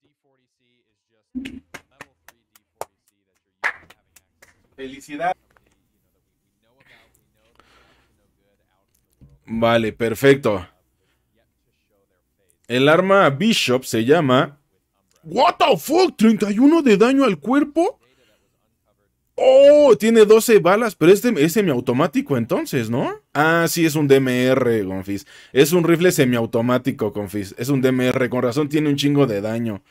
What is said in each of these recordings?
D40C is just level 3 D40C that you're used to having access Felicidad. Vale, perfecto. El arma Bishop se llama... What the fuck? ¿31 de daño al cuerpo? ¡Oh! Tiene 12 balas, pero es, este es semiautomático entonces, ¿no? Ah, sí, es un DMR, Confis. Es un rifle semiautomático, Confis. Es un DMR, con razón tiene un chingo de daño.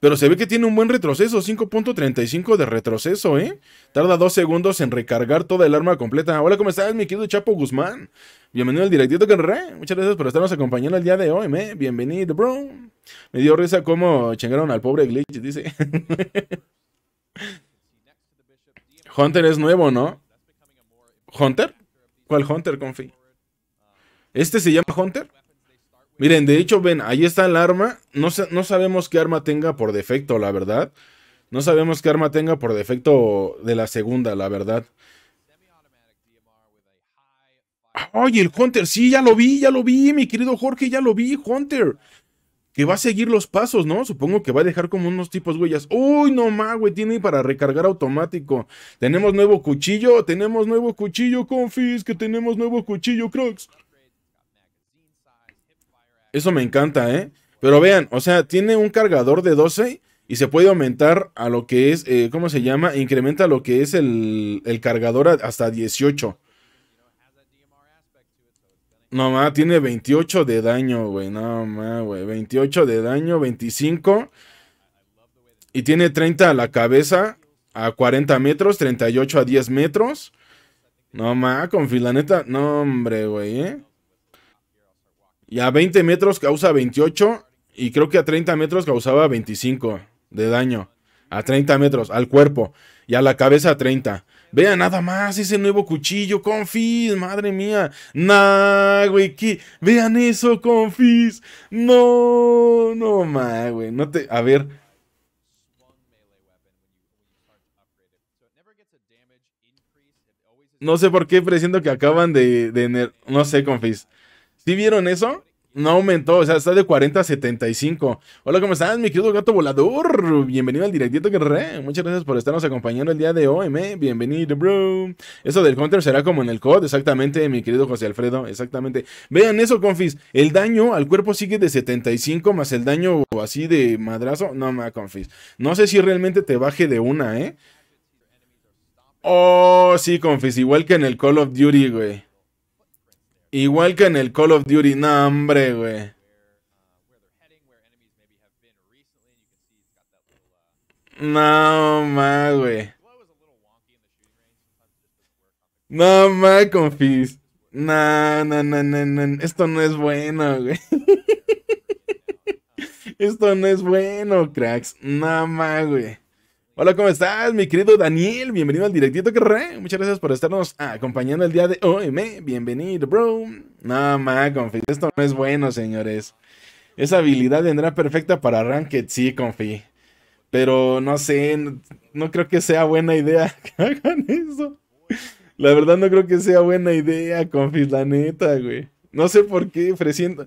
Pero se ve que tiene un buen retroceso, 5.35 de retroceso, ¿eh? Tarda dos segundos en recargar toda el arma completa. Hola, ¿cómo estás, mi querido Chapo Guzmán? Bienvenido al directito que Muchas gracias por estarnos acompañando el día de hoy, ¿me? ¿eh? Bienvenido, bro. Me dio risa cómo chingaron al pobre Glitch, dice. Hunter es nuevo, ¿no? ¿Hunter? ¿Cuál Hunter, confi? ¿Este se llama Hunter? Miren, de hecho, ven, ahí está el arma. No, no sabemos qué arma tenga por defecto, la verdad. No sabemos qué arma tenga por defecto de la segunda, la verdad. ¡Ay, el Hunter, sí, ya lo vi, ya lo vi, mi querido Jorge, ya lo vi, Hunter que va a seguir los pasos, ¿no? Supongo que va a dejar como unos tipos huellas. Uy, no más, güey, tiene para recargar automático. Tenemos nuevo cuchillo, tenemos nuevo cuchillo, confis, que tenemos nuevo cuchillo, crocs. Eso me encanta, ¿eh? Pero vean, o sea, tiene un cargador de 12 y se puede aumentar a lo que es, eh, ¿cómo se llama? Incrementa lo que es el, el cargador hasta 18. No, ma, tiene 28 de daño, güey. No, güey. 28 de daño, 25. Y tiene 30 a la cabeza, a 40 metros, 38 a 10 metros. No, con filaneta. No, hombre, güey, eh. Y a 20 metros causa 28. Y creo que a 30 metros causaba 25 de daño. A 30 metros, al cuerpo. Y a la cabeza 30. Vean nada más ese nuevo cuchillo, confis, madre mía. Nah, güey, ¿qué? Vean eso, confis. No, no, ma, güey. No te. A ver. No sé por qué, pero siento que acaban de. de no sé, confis. Si vieron eso? No aumentó, o sea, está de 40 a 75. Hola, ¿cómo estás, mi querido gato volador? Bienvenido al directito que re. Muchas gracias por estarnos acompañando el día de hoy, me. Bienvenido, bro. Eso del counter será como en el COD, exactamente, mi querido José Alfredo, exactamente. Vean eso, confis. El daño al cuerpo sigue de 75 más el daño así de madrazo. No, me confis. No sé si realmente te baje de una, ¿eh? Oh, sí, confis, igual que en el Call of Duty, güey. Igual que en el Call of Duty, no, hombre, güey. No, ma, güey. No, ma, confies, No, no, no, no, no. Esto no es bueno, güey. Esto no es bueno, cracks. No, ma, güey. Hola, ¿cómo estás, mi querido Daniel? Bienvenido al directito que re. Muchas gracias por estarnos acompañando el día de hoy. Me, bienvenido, bro. No, más confí, esto no es bueno, señores. Esa habilidad vendrá perfecta para Ranked, sí, confí. Pero no sé, no, creo que sea buena idea que hagan eso. La verdad no creo que sea buena idea, confis, la neta, güey. No sé por qué ofreciendo...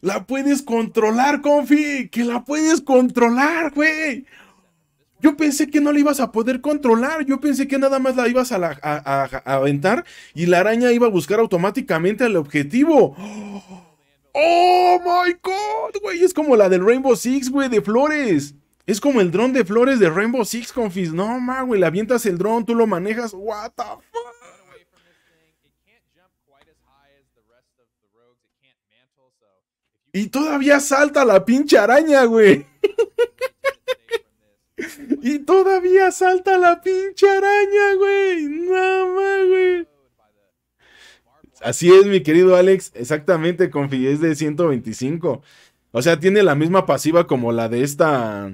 La puedes controlar, Confi. Que la puedes controlar, güey. Yo pensé que no la ibas a poder controlar. Yo pensé que nada más la ibas a, aventar y la araña iba a buscar automáticamente al objetivo. ¡Oh, oh my God, güey! Es como la del Rainbow Six, güey, de flores. Es como el dron de flores de Rainbow Six Confis. No, ma, güey, le avientas el dron, tú lo manejas. What the fuck? Y todavía salta la pinche araña, güey. y todavía salta la pinche araña, güey. No, ma, güey. Así es, mi querido Alex. Exactamente, Confis Es de 125. O sea, tiene la misma pasiva como la de esta.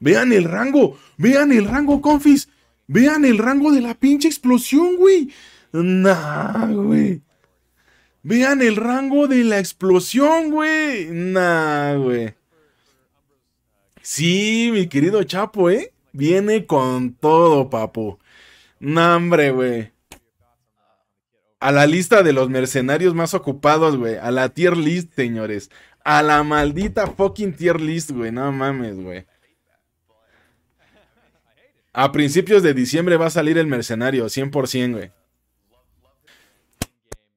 Vean el rango, vean el rango, confis. Vean el rango de la pinche explosión, güey. Nah, güey. Vean el rango de la explosión, güey. Nah, güey. Sí, mi querido Chapo, ¿eh? Viene con todo, papu. Nah, hombre, güey. A la lista de los mercenarios más ocupados, güey. A la tier list, señores. A la maldita fucking tier list, güey. No mames, güey. A principios de diciembre va a salir el mercenario, 100%, güey.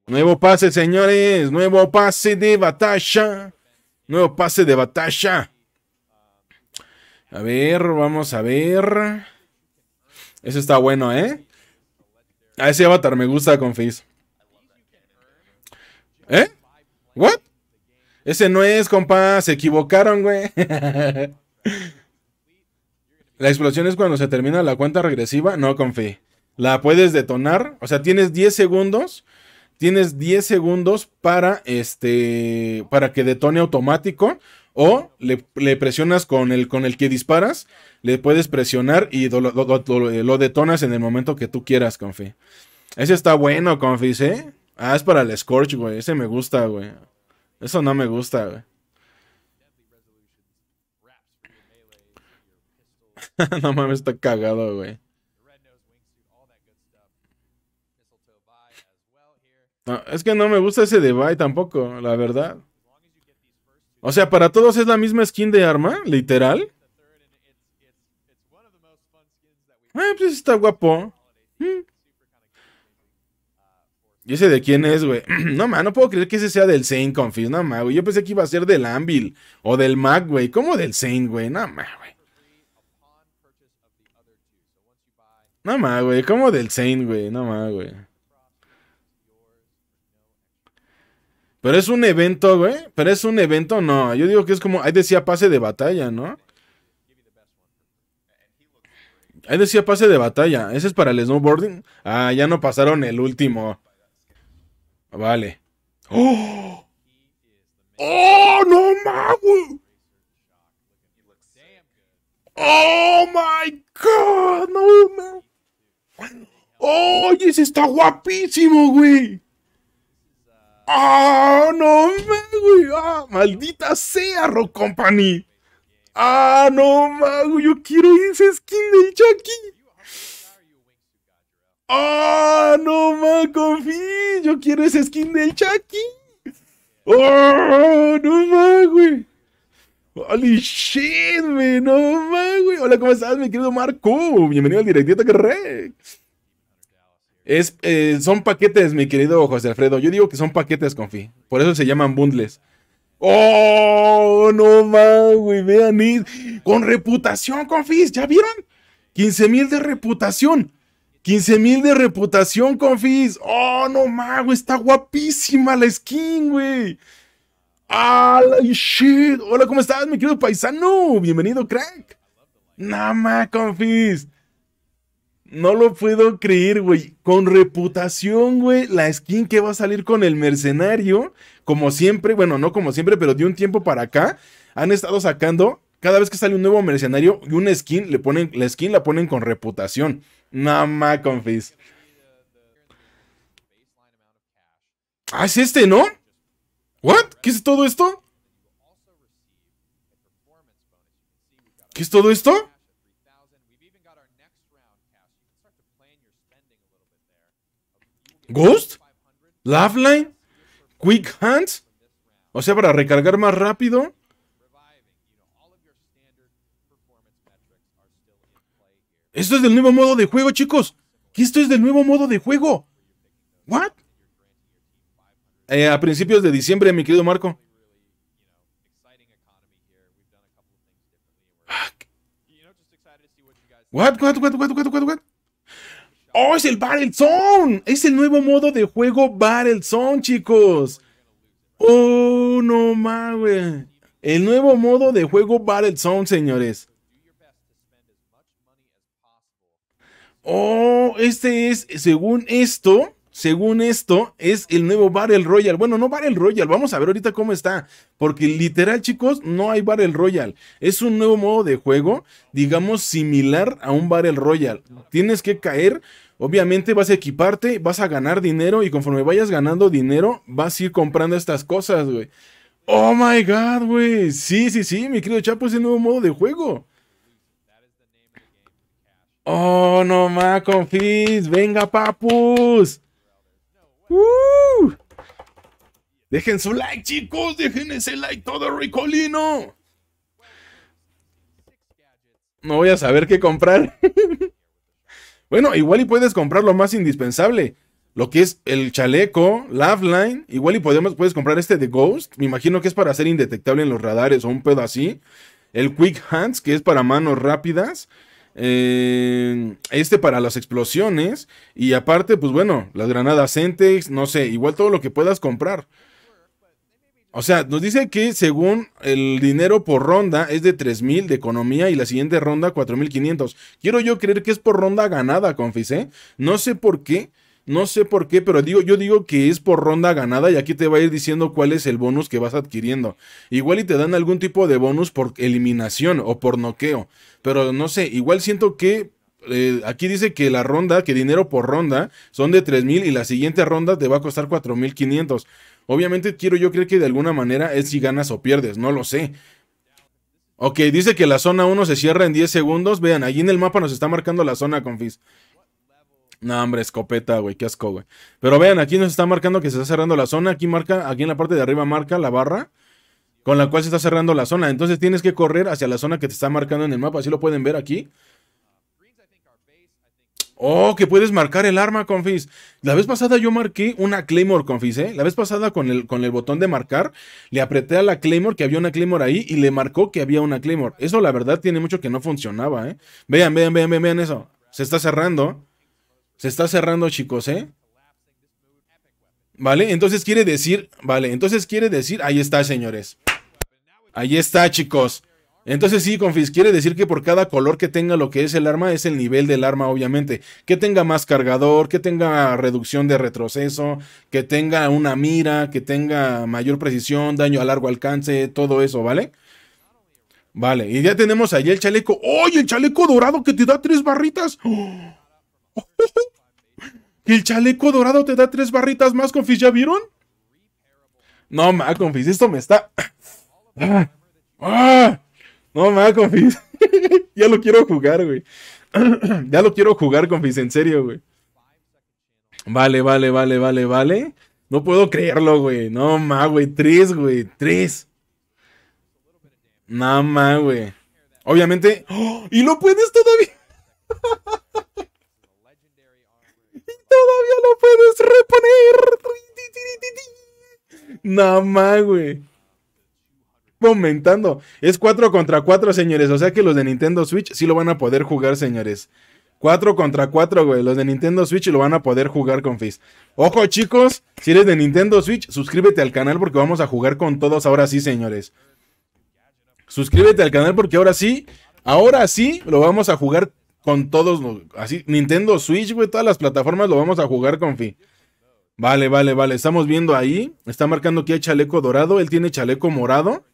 Nuevo pase, señores. Nuevo pase de batalla. Nuevo pase de batalla. A ver, vamos a ver. Ese está bueno, ¿eh? A ese avatar me gusta, confis. ¿Eh? ¿What? Ese no es, compa. Se equivocaron, güey. La explosión es cuando se termina la cuenta regresiva, no confíe. La puedes detonar, o sea, tienes 10 segundos, tienes 10 segundos para este para que detone automático o le, presionas con el con el que disparas, le puedes presionar y lo, detonas en el momento que tú quieras, confí. Ese está bueno, confis, ¿eh? Ah, es para el Scorch, güey. Ese me gusta, güey. Eso no me gusta, güey. no mames, está cagado, güey. es que no me gusta ese de tampoco, la verdad. O sea, para todos es la misma skin de arma, literal. Ah, pues está guapo. ¿Y ese de quién es, güey? no, mames, no puedo creer que ese sea del Saint Confis. No, mames, güey. Yo pensé que iba a ser del Anvil o del Mac, güey. ¿Cómo del Saint, güey? No, mames, güey. No más, güey. Como del Saint, güey. No más, güey. Pero es un evento, güey. Pero es un evento, no. Yo digo que es como. Ahí decía pase de batalla, ¿no? Ahí decía pase de batalla. ¿Ese es para el snowboarding? Ah, ya no pasaron el último. Vale. ¡Oh! ¡Oh no más, ¡Oh, my God! ¡No mames. ¡Oye, ese está guapísimo, güey! ¡Ah, no no, güey! ¡Ah, maldita sea, Rock Company! ¡Ah, no, güey! ¡Yo quiero ese skin de Chucky! ¡Ah, no, mago! confío! ¡Yo quiero ese skin del Chucky! ¡Oh, no, güey! Holy shit, no mames, güey. Hola, ¿cómo estás, mi querido Marco? Bienvenido al directito que re. Es, eh, son paquetes, mi querido José Alfredo. Yo digo que son paquetes, confí Por eso se llaman bundles. ¡Oh! No mames, güey. Vean, con reputación, confis. ¿Ya vieron? 15.000 de reputación. 15.000 de reputación, confis. ¡Oh, no mames, güey! Está guapísima la skin, güey. ¡Hola, shit! Hola, ¿cómo estás, mi querido paisano? Bienvenido, crack. Nada confis. No lo puedo creer, güey. Con reputación, güey. La skin que va a salir con el mercenario. Como siempre, bueno, no como siempre, pero de un tiempo para acá. Han estado sacando. Cada vez que sale un nuevo mercenario y una skin, le ponen, la skin la ponen con reputación. Nada confis. Ah, es este, ¿no? ¿What? ¿Qué es todo esto? ¿Qué es todo esto? ¿Ghost? Loveline, ¿Quick Hands? O sea, para recargar más rápido. Esto es del nuevo modo de juego, chicos. ¿Qué esto es del nuevo modo de juego? ¿What? Eh, a principios de diciembre, mi querido Marco. What, what, what, what, ¡Oh, es el Battle Zone! Es el nuevo modo de juego Battle Zone, chicos. ¡Oh, no mames! El nuevo modo de juego Battle Zone, señores. Oh, este es, según esto, según esto, es el nuevo Battle Royale. Bueno, no Battle Royale, vamos a ver ahorita cómo está. Porque literal, chicos, no hay Battle Royale. Es un nuevo modo de juego, digamos, similar a un Battle Royale. Tienes que caer. Obviamente vas a equiparte, vas a ganar dinero y conforme vayas ganando dinero, vas a ir comprando estas cosas, güey. Oh my god, güey. Sí, sí, sí, mi querido Chapo, es el nuevo modo de juego. Oh, no ma, confis. Venga, papus. ¡Uh! Dejen su like, chicos. Dejen ese like todo ricolino. No voy a saber qué comprar. bueno, igual y puedes comprar lo más indispensable. Lo que es el chaleco, Line. Igual y puedes comprar este de Ghost. Me imagino que es para ser indetectable en los radares o un pedo así. El Quick Hands, que es para manos rápidas. Eh, este para las explosiones. Y aparte, pues bueno, las granadas no sé, igual todo lo que puedas comprar. O sea, nos dice que según el dinero por ronda es de 3.000 de economía y la siguiente ronda 4.500. Quiero yo creer que es por ronda ganada, confis, ¿eh? No sé por qué. No sé por qué, pero digo, yo digo que es por ronda ganada y aquí te va a ir diciendo cuál es el bonus que vas adquiriendo. Igual y te dan algún tipo de bonus por eliminación o por noqueo. Pero no sé, igual siento que eh, aquí dice que la ronda, que dinero por ronda son de 3.000 y la siguiente ronda te va a costar 4.500. Obviamente quiero yo creer que de alguna manera es si ganas o pierdes, no lo sé. Ok, dice que la zona 1 se cierra en 10 segundos. Vean, allí en el mapa nos está marcando la zona, confis. No, hombre, escopeta, güey, qué asco, güey. Pero vean, aquí nos está marcando que se está cerrando la zona. Aquí marca, aquí en la parte de arriba marca la barra con la cual se está cerrando la zona. Entonces tienes que correr hacia la zona que te está marcando en el mapa. Así lo pueden ver aquí. Oh, que puedes marcar el arma, confis. La vez pasada yo marqué una Claymore, confis, ¿eh? La vez pasada con el, con el botón de marcar, le apreté a la Claymore, que había una Claymore ahí, y le marcó que había una Claymore. Eso, la verdad, tiene mucho que no funcionaba, ¿eh? Vean, vean, vean, vean, vean eso. Se está cerrando. Se está cerrando, chicos, ¿eh? ¿Vale? Entonces quiere decir, vale, entonces quiere decir, ahí está, señores. Ahí está, chicos. Entonces sí, Confis, quiere decir que por cada color que tenga lo que es el arma es el nivel del arma, obviamente. Que tenga más cargador, que tenga reducción de retroceso, que tenga una mira, que tenga mayor precisión, daño a largo alcance, todo eso, ¿vale? Vale, y ya tenemos ahí el chaleco. ¡Oye, el chaleco dorado que te da tres barritas! ¡Oh! el chaleco dorado te da tres barritas más, confis, ¿ya vieron? No, ma, confis, esto me está... Ah, ah. no, ma, confis. ya lo quiero jugar, güey. ya lo quiero jugar, confis, en serio, güey. Vale, vale, vale, vale, vale. No puedo creerlo, güey. No, ma, güey. Tres, güey. Tres. No, ma, güey. Obviamente... ¡Oh! ¡Y lo puedes todavía! lo puedes reponer. nada más, güey. Momentando. Es 4 contra 4, señores. O sea que los de Nintendo Switch sí lo van a poder jugar, señores. 4 contra 4, güey. Los de Nintendo Switch lo van a poder jugar con Fizz. Ojo, chicos. Si eres de Nintendo Switch, suscríbete al canal porque vamos a jugar con todos ahora sí, señores. Suscríbete al canal porque ahora sí, ahora sí lo vamos a jugar con todos, así, Nintendo Switch, güey, todas las plataformas lo vamos a jugar, confí. Vale, vale, vale, estamos viendo ahí, está marcando que hay chaleco dorado, él tiene chaleco morado.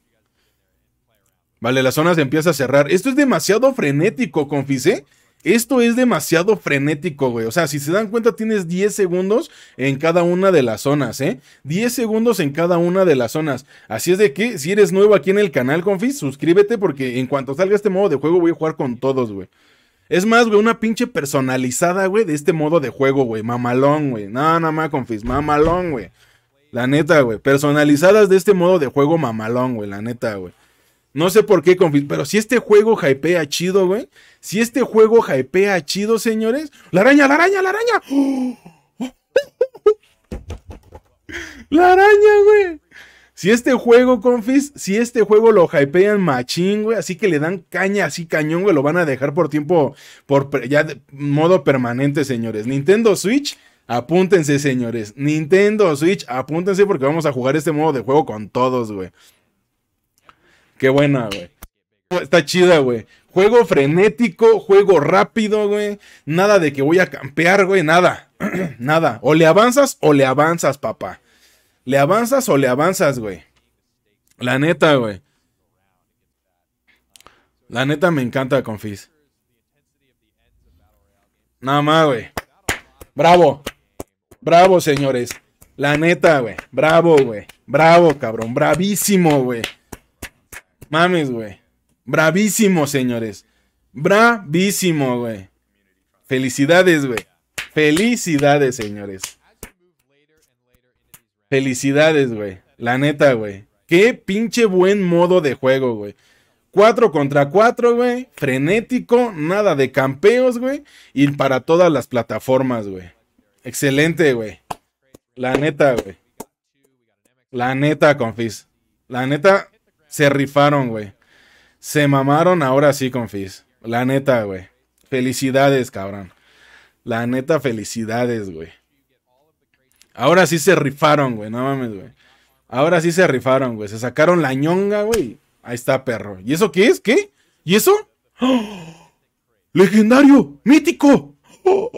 Vale, la zona se empieza a cerrar. Esto es demasiado frenético, eh. Esto es demasiado frenético, güey. O sea, si se dan cuenta, tienes 10 segundos en cada una de las zonas, ¿eh? 10 segundos en cada una de las zonas. Así es de que, si eres nuevo aquí en el canal, confis, suscríbete porque en cuanto salga este modo de juego voy a jugar con todos, güey. Es más, güey, una pinche personalizada, güey, de este modo de juego, güey. Mamalón, güey. No, no más confis, mamalón, güey. La neta, güey. Personalizadas de este modo de juego mamalón, güey. La neta, güey. No sé por qué, confis. Pero si este juego hypea chido, güey. Si este juego hypea chido, señores. ¡La araña, la araña, la araña! ¡Oh! ¡Oh! ¡Oh! ¡La araña, güey! Si este juego, confis, si este juego lo hypean machín, güey, así que le dan caña así cañón, güey, lo van a dejar por tiempo, por ya de modo permanente, señores. Nintendo Switch, apúntense, señores. Nintendo Switch, apúntense porque vamos a jugar este modo de juego con todos, güey. Qué buena, güey. Está chida, güey. Juego frenético, juego rápido, güey. Nada de que voy a campear, güey, nada. nada. O le avanzas o le avanzas, papá. ¿Le avanzas o le avanzas, güey? La neta, güey. La neta me encanta Confis. Nada más, güey. Bravo. Bravo, señores. La neta, güey. Bravo, güey. Bravo, cabrón. Bravísimo, güey. Mames, güey. Bravísimo, señores. Bravísimo, güey. Felicidades, güey. Felicidades, señores. Felicidades, güey. La neta, güey. Qué pinche buen modo de juego, güey. 4 contra 4, güey. Frenético, nada de campeos, güey. Y para todas las plataformas, güey. Excelente, güey. La neta, güey. La neta, Confis. La neta, se rifaron, güey. Se mamaron ahora sí, Confis. La neta, güey. Felicidades, cabrón. La neta, felicidades, güey. Ahora sí se rifaron, güey. No mames, güey. Ahora sí se rifaron, güey. Se sacaron la ñonga, güey. Ahí está, perro. ¿Y eso qué es? ¿Qué? ¿Y eso? ¡Legendario! ¡Mítico! ¡Oh!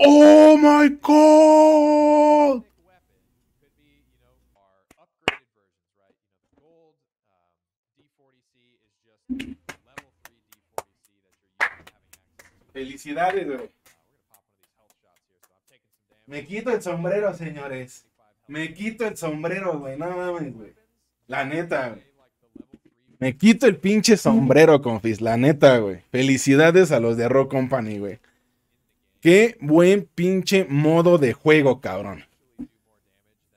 ¡Oh, my God! Felicidades, güey. Me quito el sombrero, señores. Me quito el sombrero, güey. No mames, güey. La neta, güey. Me quito el pinche sombrero, confis. La neta, güey. Felicidades a los de Rock Company, güey. Qué buen pinche modo de juego, cabrón.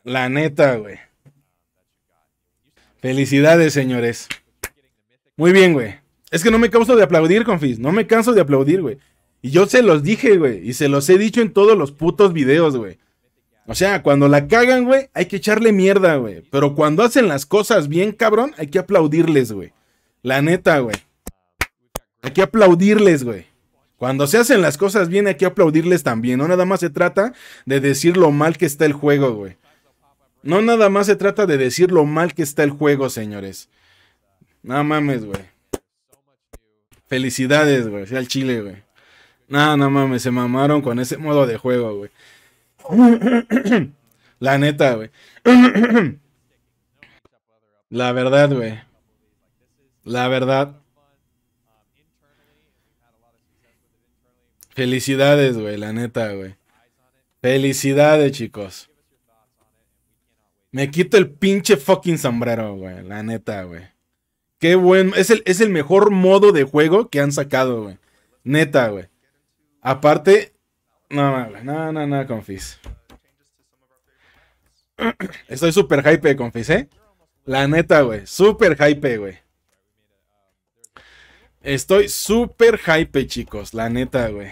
La neta, güey. Felicidades, señores. Muy bien, güey. Es que no me canso de aplaudir, confis. No me canso de aplaudir, güey. Y yo se los dije, güey. Y se los he dicho en todos los putos videos, güey. O sea, cuando la cagan, güey, hay que echarle mierda, güey. Pero cuando hacen las cosas bien, cabrón, hay que aplaudirles, güey. La neta, güey. Hay que aplaudirles, güey. Cuando se hacen las cosas bien, hay que aplaudirles también. No nada más se trata de decir lo mal que está el juego, güey. No nada más se trata de decir lo mal que está el juego, señores. No mames, güey. Felicidades, güey. Sea el chile, güey. No, no mames, se mamaron con ese modo de juego, güey. La neta, güey. La verdad, güey. La verdad. Felicidades, güey, la neta, güey. Felicidades, chicos. Me quito el pinche fucking sombrero, güey, la neta, güey. Qué buen. Es el, mejor modo de juego que han sacado, güey. Neta, güey. Aparte. No, no, no, no, Confis. Estoy súper hype, Confis, ¿eh? La neta, güey. Súper hype, güey. Estoy súper hype, chicos. La neta, güey.